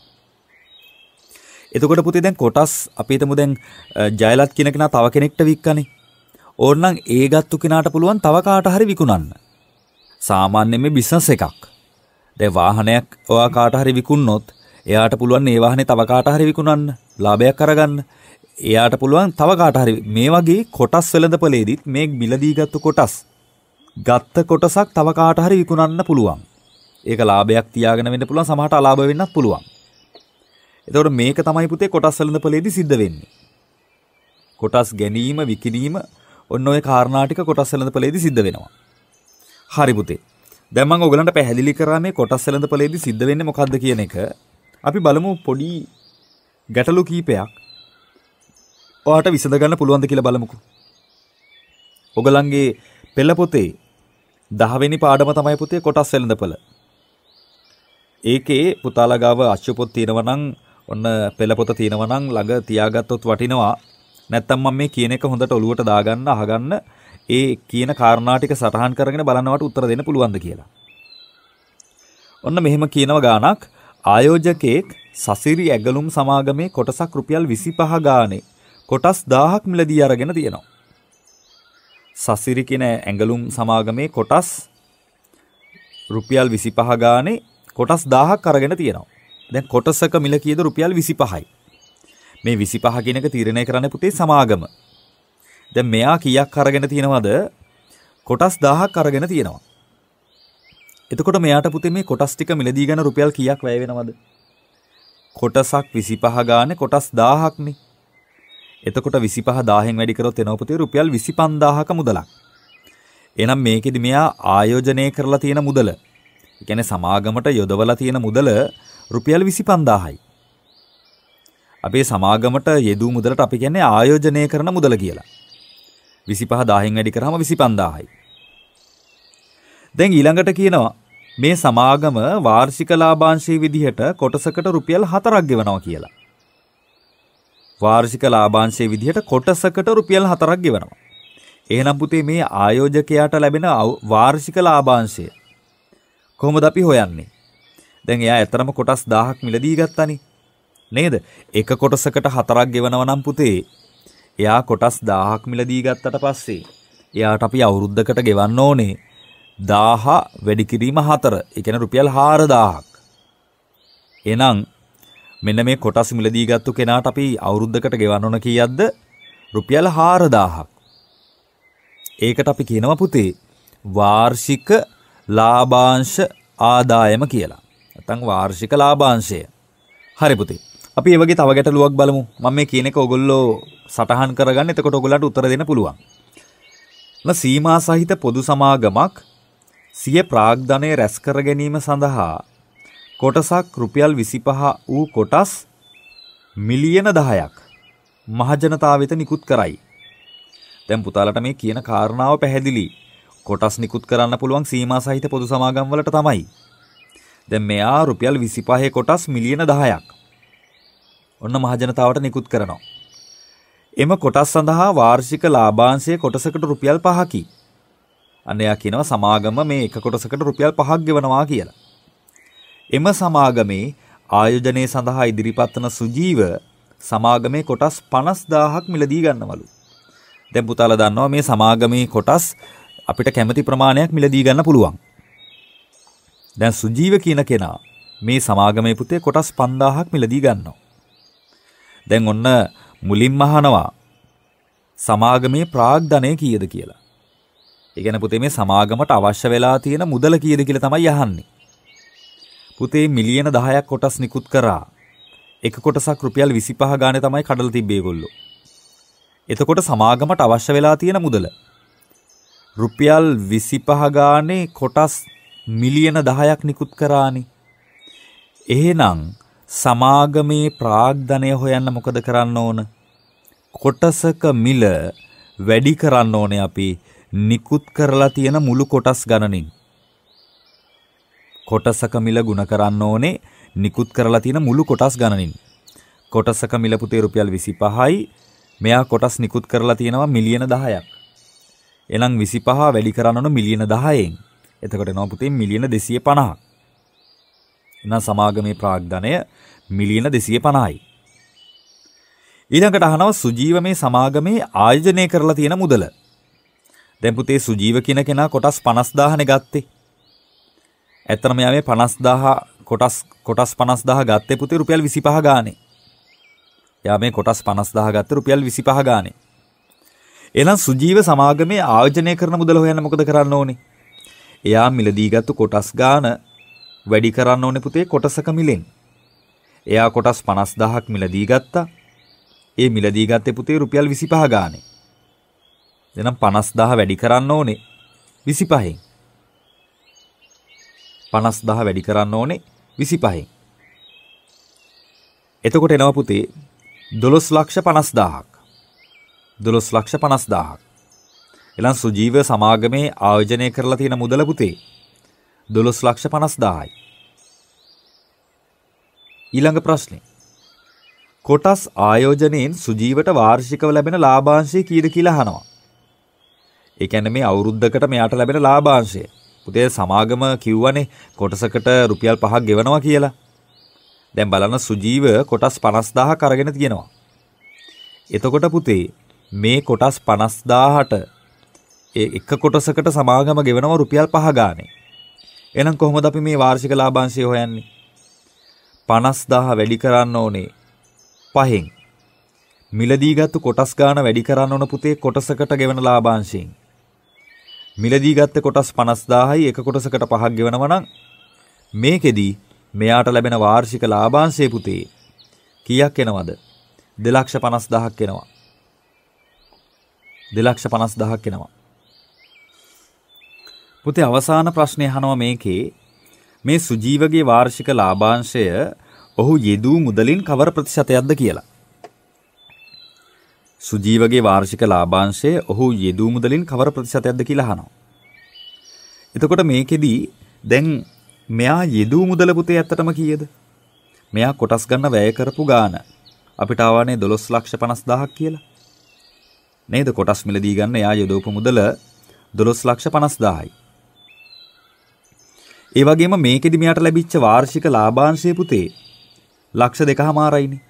එතකොට පුතේ දැන් කොටස් අපිටම දැන් ජයලත් කියන කෙනා තව කෙනෙක්ට වික්කනේ. ඕන්නම් ඒ ගත්තු කෙනාට පුළුවන් තව කාට හරි විකුණන්න. සාමාන්‍යයෙන් මේ බිස්නස් එකක්. දැන් වාහනයක් ඔයා කාට හරි විකුණනොත් එයාට පුළුවන් ඒ වාහනේ තව කාට හරි විකුණන්න, ලාභයක් අරගන්න. එයාට පුළුවන් තව කාට හරි මේ වගේ කොටස් වෙළඳපළේදීත් මේ මිලදී ගත්තු කොටස් ගත්ත කොටසක් තව කාට හරි විකුණන්න පුළුවන්. ඒක ලාභයක් තියාගෙන වෙන්න පුළුවන් සමහරට අලාභ වෙන්නත් පුළුවන්. එතකොට මේක තමයි පුතේ කොටස් සැලඳපලේදී සිද්ධ වෙන්නේ. කොටස් ගැනීම විකිණීම ඔන්න ඔය කාරණා ටික කොටස් සැලඳපලේදී සිද්ධ වෙනවා. හරි පුතේ. දැන් මම ඔයගලන්ට පැහැදිලි කරා මේ කොටස් සැලඳපලේදී සිද්ධ වෙන්නේ මොකද්ද කියන එක. අපි බලමු පොඩි ගැටලු කීපයක් ඔයාට විසඳ ගන්න පුළුවන්ද කියලා බලමුකෝ. ඔගලන්ගේ පෙළ පොතේ 10 වෙනි පාඩම තමයි පුතේ කොටස් වෙළඳපළ. ඒකේ පුතාලා ගාව අශ්‍ය පොත් තියෙනවා නම් ඔන්න පෙළපොත තියෙනවා නම් ළඟ තියාගත්තොත් වටිනවා. නැත්තම් මම මේ කියන එක හොඳට ඔලුවට දාගන්න අහගන්න ඒ කියන කාරණා ටික සටහන් කරගෙන බලනවට උත්තර දෙන්න පුළුවන්ද කියලා. ඔන්න මෙහෙම කියනවා ගානක් ආයෝජකයෙක් සසිරි ඇගලුම් සමාගමේ කොටසක් රුපියල් 25 ගානේ කොටස් 1000ක් මිලදී අරගෙන තියෙනවා. සසිරි කියන ඇගලුම් සමාගමේ කොටස් රුපියල් 25 ගානේ කොටස් 1000ක් අරගෙන තියෙනවා. දැන් කොටසක මිල කීයද රුපියල් 25යි. මේ 25 කියන එක තීරණය කරන්න පුතේ සමාගම. දැන් මෙයා කීයක් අරගෙන තියනවද? කොටස් 1000ක් අරගෙන තියනවා. එතකොට මෙයාට පුතේ මේ කොටස් ටික මිලදී ගන්න රුපියල් කීයක් වැය වෙනවද? කොටසක් 25 ගානේ කොටස් 1000ක්නේ. එතකොට 25000න් වැඩි කරොත් එනවා පුතේ රුපියල් 25000ක මුදලක්. එහෙනම් මේකෙදි මෙයා ආයෝජනය කරලා තියෙන මුදල. ඒ කියන්නේ සමාගමට යොදවලා තියෙන මුදල රුපියල් විසි පන්දාහයි. අපේ සමාගමට යෙදූ මුදලට අපි කියන්නේ ආයෝජනය කරන මුදල කියලා. විසි පහ දාහෙන් වැඩි කරහම විසි පන්දාහයි. දැන් ඊළඟට කියනවා මේ සමාගම වාර්ෂික ලාභාංශයේ විදිහට කොටසකට රුපියල් හතරක් ගෙවනවා කියලා. වාර්ෂික ලාභාංශයේ විදිහට කොටසකට රුපියල් හතරක් ගෙවනවා. එහෙනම් පුතේ මේ ආයෝජකයාට ලැබෙන වාර්ෂික ලාභාංශය කොහොමද අපි හොයන්නේ? දැන් එයා ඇත්තටම කොටස් 1000ක් මිලදී ගත්තානේ. නේද? එක කොටසකට හතරක් ගෙවනවා නම් පුතේ. එයා කොටස් 1000ක් මිලදී ගත්තට පස්සේ එයාට අපි අවුරුද්දකට ගෙවන්න ඕනේ 1000 වැඩි කිරීම 4. ඒ කියන්නේ රුපියල් 4000ක්. එහෙනම් මෙන්න මේ කොටස් මිලදී ගත්තු කෙනාට අපි අවුරුද්දකට ගෙවන්න ඕන කීයක්ද? රුපියල් 4000ක්. ඒකට අපි කියනවා පුතේ වාර්ෂික ලාභාංශ ආදායම කියලා. නැත්තං වාර්ෂික ලාභාංශය. හරි පුතේ. අපි ඒ වගේ තව ගැටලුවක් බලමු. මම මේ කියන එක ඔයගොල්ලෝ සටහන් කරගන්න. එතකොට ඔයගොල්ලන්ට උත්තර දෙන්න පුළුවන්. න සීමා සහිත පොදු සමාගමක් සිය ප්‍රාග්ධනය රැස් කර ගැනීම සඳහා කොටසක් රුපියල් 25 වූ කොටස් මිලියන 10ක් මහජනතාව වෙත නිකුත් කරයි. දැන් පුතාලට මේ කියන කාරණාව පැහැදිලි. කොටස් නිකුත් කරන්න පුළුවන් සීමා සහිත පොදු සමාගම් වලට තමයි. දැන් මෙයා රුපියල් 25 කොටස් මිලියන 10ක් ඔන්න මහජනතාවට නිකුත් කරනවා. එම කොටස් සඳහා වාර්ෂික ලාභාංශය කොටසකට රුපියල් 5කි. අන්න එයා කියනවා සමාගම මේ එක කොටසකට රුපියල් 5ක් ගෙවනවා කියලා. එම සමාගමේ ආයෝජනය සඳහා ඉදිරිපත් වන සුජීව සමාගමේ කොටස් 50000ක් මිලදී ගන්නවලු. දැන් පුතාලා දන්නවා මේ සමාගමේ කොටස් අපිට කැමති ප්‍රමාණයක් මිලදී ගන්න පුළුවන්. දැන් සුජීව කියන කෙනා මේ සමාගමේ පුතේ කොටස් 5000ක් මිලදී ගන්නවා. දැන් ඔන්න මුලින්ම අහනවා සමාගමේ ප්‍රාග්ධනය කීයද කියලා. ඒ කියන්නේ පුතේ මේ සමාගමට අවශ්‍ය වෙලා තියෙන මුදල කීයද කියලා තමයි අහන්නේ. පුතේ මිලියන 10ක් කොටස් නිකුත් කරා. එක කොටසක් රුපියල් 25 ගානේ තමයි කඩලා තිබ්බේ ඒගොල්ලෝ. එතකොට සමාගමට අවශ්‍ය වෙලා තියෙන මුදල රුපියල් 25 ගානේ කොටස් මිලියන 10ක් නිකුත් කරානේ. එහෙනම් සමාගමේ ප්‍රාග්ධනය හොයන්න මොකද කරන්න ඕන? කොටසක මිල වැඩි කරන්න ඕනේ අපි නිකුත් කරලා තියෙන මුළු කොටස් ගණනින්. කොටසක මිල ගුණ කරන්න ඕනේ නිකුත් කරලා තියෙන මුළු කොටස් ගණනින්. කොටසක මිල පුතේ රුපියල් 25යි. මෙයා කොටස් නිකුත් කරලා තියෙනවා මිලියන 10ක්. එහෙනම් 25 වැඩි කරන්න ඕන මිලියන 10ෙන්. එතකට නොපුතින් මිලියන දෙසිය පණහා. එනම් සමාගමේ ප්‍රාග්ධනය මිලියන දෙසිය පණයි. ඊළඟට අහනව සුජීව මේ සමාගමේ ආයෝජනය කරලා තියෙන මුදල. දැම්පුතේ සුජීව කියන කෙනා කොටස් පනස්දාහන ගත්තේ. ඇත්තනම යා මේ පනස්දාහ කොටස් කොටස් පනස්දාහ ගත්තේ පුතේ රුපියල් විසිපහ ගානේ. යා මේ කොටස් පනස්දාහ ගත්ත රුපියල් විසිපහ ගානේ. එහෙනම් සුජීව සමාගමේ ආයෝජනය කරන මුදල හොයන්න මොකද කරන්න ඕනේ? එයා මිලදීගත්තු කොටස් ගාන වැඩි කරන්න ඕනේ පුතේ කොටසක මිලෙන්. එයා කොටස් 50000ක් මිලදී ගත්තා. ඒ මිලදී ගත්තේ පුතේ රුපියල් 25 ගානේ. එහෙනම් 50000 වැඩි කරන්න ඕනේ 25න්. 50000 වැඩි කරන්න ඕනේ 25න්. එතකොට එනවා පුතේ 1250000ක්. 1250000ක්. එලන් සුජීව සමාගමේ ආයෝජනය කරලා තියෙන මුදල පුතේ 12 ලක්ෂ 50000යි. ඊළඟ ප්‍රශ්නේ. කොටස් ආයෝජනයෙන් සුජීවට වාර්ෂිකව ලැබෙන ලාභාංශය කීයද කියලා අහනවා. ඒ කියන්නේ මේ අවුරුද්දකට මෙයාට ලැබෙන ලාභාංශය. පුතේ සමාගම කිව්වනේ කොටසකට රුපියල් 5ක් ගෙවනවා කියලා. දැන් බලන්න සුජීව කොටස් 50000ක් අරගෙන තියෙනවා. එතකොට පුතේ මේ කොටස් 50000ට ඒ එක කොටසකට සමාගම ගෙවනවා රුපියල් 5 ගානේ. එහෙනම් කොහොමද අපි මේ වාර්ෂික ලාභාංශය හොයන්නේ? 50000 වැඩි කරන්න ඕනේ 5න්. මිලදීගත්තු කොටස් ගාන වැඩි කරන්න ඕන පුතේ කොටසකට ගෙවන ලාභාංශයෙන්. මිලදීගත්ත කොටස් 50000යි එක කොටසකට 5ක් ගෙවනවා නම් මේකෙදි මෙයාට ලැබෙන වාර්ෂික ලාභාංශය පුතේ කීයක් එනවද? 250000ක් එනවා. 250000ක් එනවා. පුතේ අවසාන ප්‍රශ්නය අහනවා මේකේ මේ සුජීවගේ වාර්ෂික ලාභාංශය ඔහු යෙදූ මුදලින් කවර ප්‍රතිශතයක්ද කියලා. සුජීවගේ වාර්ෂික ලාභාංශය ඔහු යෙදූ මුදලින් කවර ප්‍රතිශතයක්ද කියලා අහනවා. එතකොට මේකෙදි දැන් මෙයා යෙදූ මුදල පුතේ ඇත්තටම කීයද? මෙයා කොටස් ගන්න වැය කරපු ගාණ අපිට ආවනේ 1250000ක් කියලා. නේද කොටස් මිලදී ගන්න එයා යොදවපු මුදල 1250000යි. ඒ වගේම මේකෙදි මෙයාට ලැබිච්ච වාර්ෂික ලාභාංශය පුතේ ලක්ෂ දෙකමාරයිනේ.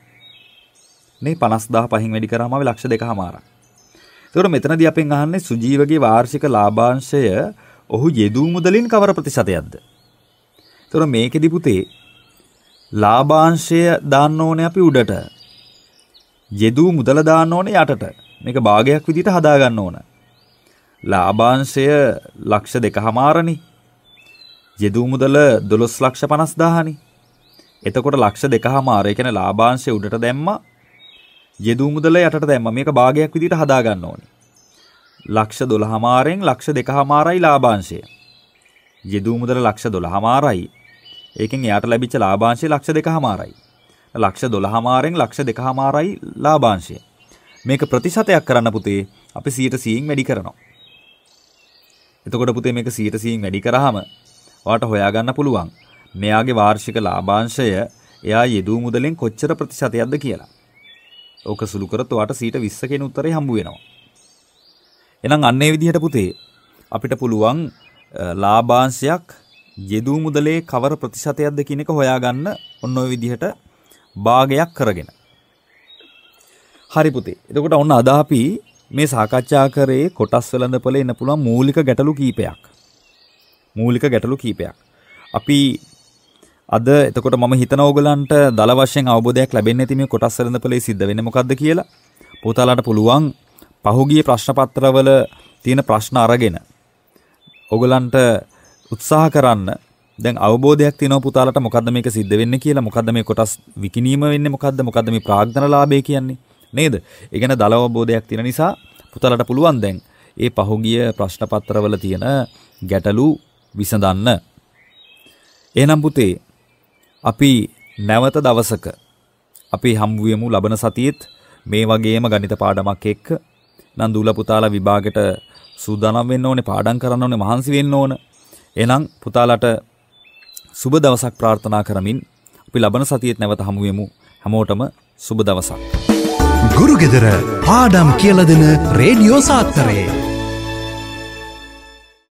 මේ 50000 වැඩි කරාම ආවේ ලක්ෂ දෙකමාරක්. ඒතකොට මෙතනදී අපෙන් අහන්නේ සුජීවගේ වාර්ෂික ලාභාංශය ඔහු යෙදූ මුදලින් කවර ප්‍රතිශතයක්ද? ඒතකොට මේකෙදි පුතේ ලාභාංශය දාන්න ඕනේ අපි උඩට. යෙදූ මුදල දාන්න ඕනේ යටට. මේක භාගයක් විදිහට හදා ගන්න ඕන. ලාභාංශය ලක්ෂ දෙකමාරනේ. යෙදූ මුදල 12 ලක්ෂ 50000නි. එතකොට ලක්ෂ 2කමාර ඒ කියන්නේ ලාභාංශය උඩට දැම්මා. යෙදූ මුදල යටට දැම්මා. මේක භාගයක් විදිහට හදා ගන්න ඕනේ. ලක්ෂ 12මාරෙන් ලක්ෂ 2කමාරයි ලාභාංශය. යෙදූ මුදල ලක්ෂ 12මාරයි. ඒකෙන් එයාට ලැබිච්ච ලාභාංශය ලක්ෂ 2කමාරයි. ලක්ෂ 12මාරෙන් ලක්ෂ 2කමාරයි ලාභාංශය. මේක ප්‍රතිශතයක් කරන්න පුතේ අපි 100%න් වැඩි කරනවා. එතකොට පුතේ මේක 100%න් වැඩි කරාම වාට හොයාගන්න පුළුවන්. මෙයාගේ වාර්ෂික ලාභාංශය එයා යෙදූ මුදලෙන් කොච්චර ප්‍රතිශතයක්ද කියලා. ඕක සුළු කරත් ඔයාට සීට 20 කෙන උත්තරේ හම්බ වෙනවා. එහෙනම් අන්න ඒ විදිහට පුතේ අපිට පුළුවන් ලාභාංශයක් යෙදූ මුදලේ කවර ප්‍රතිශතයක්ද කියන එක හොයාගන්න ඔන්න ඔය විදිහට භාගයක් කරගෙන. හරි පුතේ. එතකොට ඔන්න අද අපි මේ සාකච්ඡා කරේ කොටස් වෙළඳපොලේ ඉන්න පුළුවන් මූලික ගැටලු කීපයක්. මූලික ගැටලු කීපයක්. අපි අද එතකොට මම හිතන ඕගලන්ට දල වශයෙන් අවබෝධයක් ලැබෙන්නේ නැති මේ කොටස් සරඳපලේ සිද්ධ වෙන්නේ මොකද්ද කියලා. පොතාලාට පුළුවන් පහුගිය ප්‍රශ්න පත්‍රවල තියෙන ප්‍රශ්න අරගෙන ඕගලන්ට උත්සාහ කරන්න දැන් අවබෝධයක් තියෙනවා පුතාලට මොකද්ද මේක සිද්ධ වෙන්නේ කියලා මොකද්ද මේ කොටස් විකිනීම වෙන්නේ මොකද්ද මොකද්ද මේ ප්‍රාග්ධනලාභය කියන්නේ නේද? ඒ කියන්නේ දල අවබෝධයක් තියෙන නිසා පුතාලට පුළුවන් දැන් ඒ පහුගිය ප්‍රශ්න පත්‍රවල තියෙන ගැටලු විසඳන්න. එහෙනම් පුතේ අපි නැවත දවසක අපි හමු වෙමු ලබන සතියෙත් මේ වගේම ගණිත පාඩමක් එක්ක නන්දුලා පුතාලා විභාගෙට සූදානම් වෙන්න ඕනේ පාඩම් කරන්න ඕනේ මහන්සි වෙන්න ඕන. එහෙනම් පුතාලාට සුබ දවසක් ප්‍රාර්ථනා කරමින් අපි ලබන සතියෙත් නැවත හමු වෙමු. හැමෝටම සුබ දවසක්. ගුරුගෙදර පාඩම් කියලා දෙන රේඩියෝ සාත්තරේ